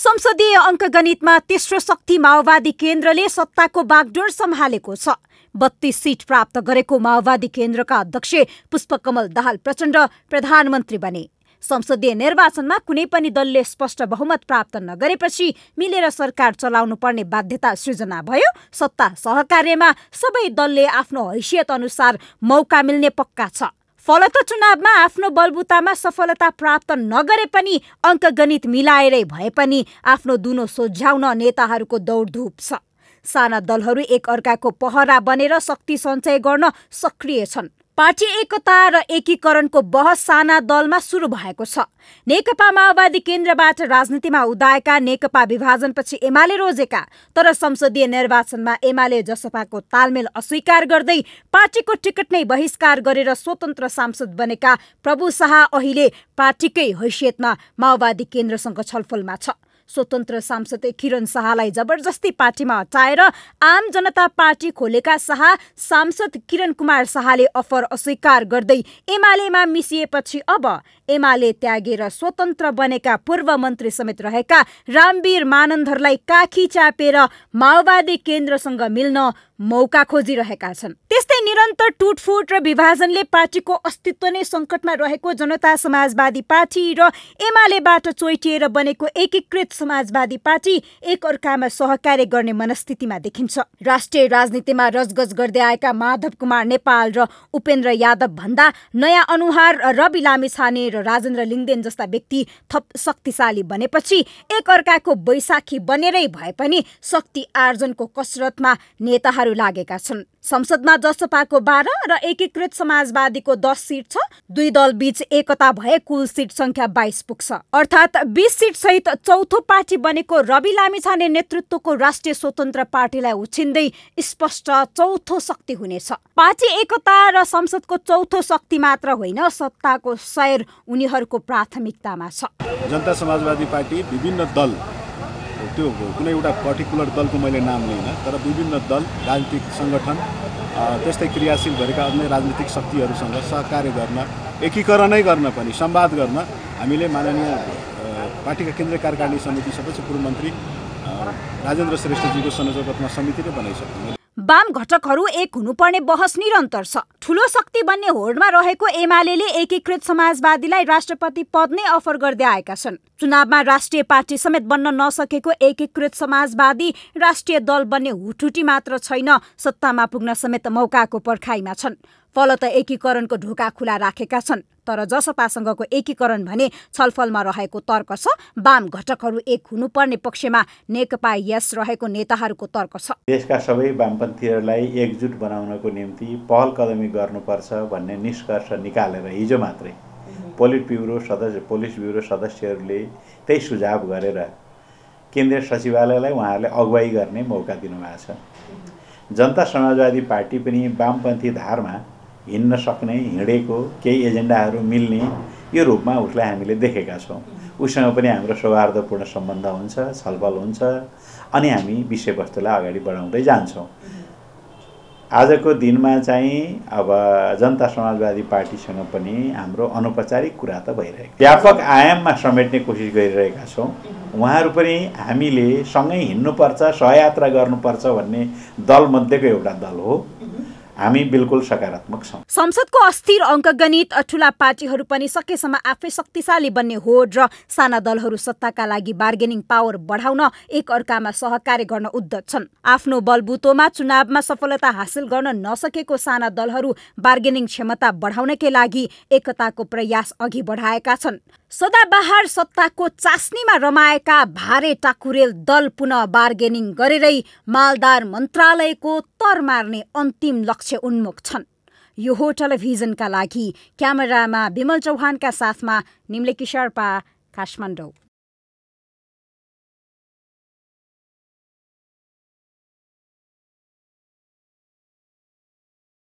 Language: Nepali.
संसदीय अङ्कगणितमा तेस्रो शक्ति माओवादी केन्द्रले सत्ताको बागडोर सम्हालेको छ बत्तीस सिट प्राप्त गरेको माओवादी केन्द्रका अध्यक्ष पुष्पकमल दाहाल प्रचण्ड प्रधानमन्त्री बने संसदीय निर्वाचनमा कुनै पनि दलले स्पष्ट बहुमत प्राप्त नगरेपछि मिलेर सरकार चलाउनु पर्ने बाध्यता सृजना भयो सत्ता सहकार्यमा सबै दलले आफ्नो हैसियत अनुसार मौका मिल्ने पक्का छ फलत चुनावमा आफ्नो बलबुतामा सफलता प्राप्त नगरे पनि अङ्कगणित मिलाएरै भए पनि आफ्नो दुनो सोझ्याउन नेताहरूको दौडधुप छ साना दलहरू एक पहरा बनेर शक्ति सञ्चय गर्न सक्रिय छन् पार्टी एकता र एकीकरणको बहस साना दलमा सुरु भएको छ नेकपा माओवादी केन्द्रबाट राजनीतिमा उदाएका नेकपा विभाजनपछि एमाले रोजेका तर संसदीय निर्वाचनमा एमाले जसपाको तालमेल अस्वीकार गर्दै पार्टीको टिकट नै बहिष्कार गरेर स्वतन्त्र सांसद बनेका प्रभु शाह अहिले पार्टीकै हैसियतमा माओवादी केन्द्रसँग छलफलमा छ स्वतन्त्र सांसद किरण शाहलाई जबरजस्ती पार्टीमा हटाएर आम जनता पार्टी खोलेका शाह सांसद किरण कुमार शाहले अफर अस्वीकार गर्दै एमालेमा मिसिएपछि अब एमाले त्यागेर स्वतन्त्र बनेका पूर्व मन्त्री समेत रहेका रामवीर मानन्दहरूलाई काखी चापेर माओवादी केन्द्रसँग मिल्न मौका खोजिरहेका छन् त्यस्तै निरन्तर टुटफुट र विभाजनले पार्टीको अस्तित्व नै सङ्कटमा रहेको जनता समाजवादी पार्टी र एमालेबाट चोइटिएर बनेको एकीकृत समाजवादी पार्टी एकअर्कामा सहकार्य गर्ने मनस्थितिमा देखिन्छ राष्ट्रिय राजनीतिमा रजगज गर्दै आएका माधव कुमार नेपाल र उपेन्द्र यादव भन्दा नयाँ अनुहार रवि लामी छाने र राजेन्द्र लिङ्गदेन जस्ता व्यक्ति थप शक्तिशाली बनेपछि एकअर्काको बैशाखी बनेरै भए पनि शक्ति आर्जनको कसरतमा नेताहरू उम्मेद्वारहरू लागेका छन् संसदमा जसपाको बाह्र र एकीकृत समाजवादीको दस सिट छ दुई दल बीच एकता भए कुल सिट संख्या बाइस पुग्छ अर्थात् बिस सिट सहित चौथो पार्टी बनेको रवि लामिछाने नेतृत्वको राष्ट्रिय स्वतन्त्र पार्टीलाई उछिन्दै स्पष्ट चौथो शक्ति हुनेछ पार्टी एकता र संसदको चौथो शक्ति मात्र होइन सत्ताको सयर उनीहरूको प्राथमिकतामा छ जनता समाजवादी पार्टी विभिन्न दल त्यो कुनै एउटा पर्टिकुलर दलको मैले नाम लिइनँ तर विभिन्न दल राजनीतिक सङ्गठन त्यस्तै क्रियाशील भएका अन्य राजनीतिक शक्तिहरूसँग सहकार्य गर्न एकीकरणै गर्न पनि सम्वाद गर्न हामीले माननीय पार्टीका केन्द्रीय कार्यकारिणी समिति सदस्य पूर्व मन्त्री राजेन्द्र श्रेष्ठजीको संयोजकत्वमा समितिले बनाइसक्यो वाम घटकहरू एक हुनुपर्ने बहस निरन्तर छ ठुलो शक्ति बन्ने होडमा रहेको एमाले एकीकृत समाजवादीलाई राष्ट्रपति पद नै अफर गर्दै आएका छन् चुनावमा राष्ट्रिय पार्टी समेत बन्न नसकेको एकीकृत समाजवादी राष्ट्रिय दल बन्ने हुटुटी मात्र छैन सत्तामा पुग्न समेत मौकाको पर्खाइमा छन् फलत एकीकरणको ढोका खुला राखेका छन् तर जसपासँगको एकीकरण भने छलफलमा रहेको तर्क छ वाम घटकहरू एक हुनुपर्ने पक्षमा नेकपा यस रहेको नेताहरूको तर्क छ देशका सबै वामपन्थीहरूलाई एकजुट बनाउनको निम्ति पहल कदमी गर्नुपर्छ भन्ने निष्कर्ष निकालेर हिजो मात्रै पोलिट ब्युरो सदस्य पोलिस ब्युरो सदस्यहरूले त्यही सुझाव गरेर केन्द्रीय सचिवालयलाई उहाँहरूले अगुवाई गर्ने मौका दिनुभएको छ जनता समाजवादी पार्टी पनि वामपन्थी धारमा हिँड्न सक्ने हिँडेको केही एजेन्डाहरू मिल्ने यो रूपमा उसलाई हामीले देखेका छौँ उसँग पनि हाम्रो सौहार्दपूर्ण सम्बन्ध हुन्छ छलफल हुन्छ अनि हामी विषयवस्तुलाई अगाडि बढाउँदै जान्छौँ आजको दिनमा चाहिँ अब जनता समाजवादी पार्टीसँग पनि हाम्रो अनौपचारिक कुरा त भइरहेको व्यापक आयाममा समेट्ने कोसिस गरिरहेका छौँ उहाँहरू पनि हामीले सँगै हिँड्नुपर्छ सहयात्रा गर्नुपर्छ भन्ने दलमध्येको एउटा दल हो हामी बिल्कुल सकारात्मक छौँ संसदको अस्थिर अङ्कगणित ठुला पार्टीहरू पनि सकेसम्म आफै शक्तिशाली बन्ने हो र साना दलहरू सत्ताका लागि बार्गेनिङ पावर बढाउन एक अर्कामा सहकार्य गर्न उद्धत छन् आफ्नो बलबुतोमा चुनावमा सफलता हासिल गर्न नसकेको साना दलहरू बार्गेनिङ क्षमता बढाउनकै लागि एकताको प्रयास अघि बढाएका छन् सदाबहार सत्ताको चास्नीमा रमाएका भारे टाकुरेल दल पुनः बार्गेनिङ गरेरै मालदार मन्त्रालयको तर मार्ने अन्तिम लक्ष्य उन्मुख छन् यो हो टेलिभिजनका लागि क्यामेरामा विमल चौहानका साथमा निम्ले पा, काठमाडौँ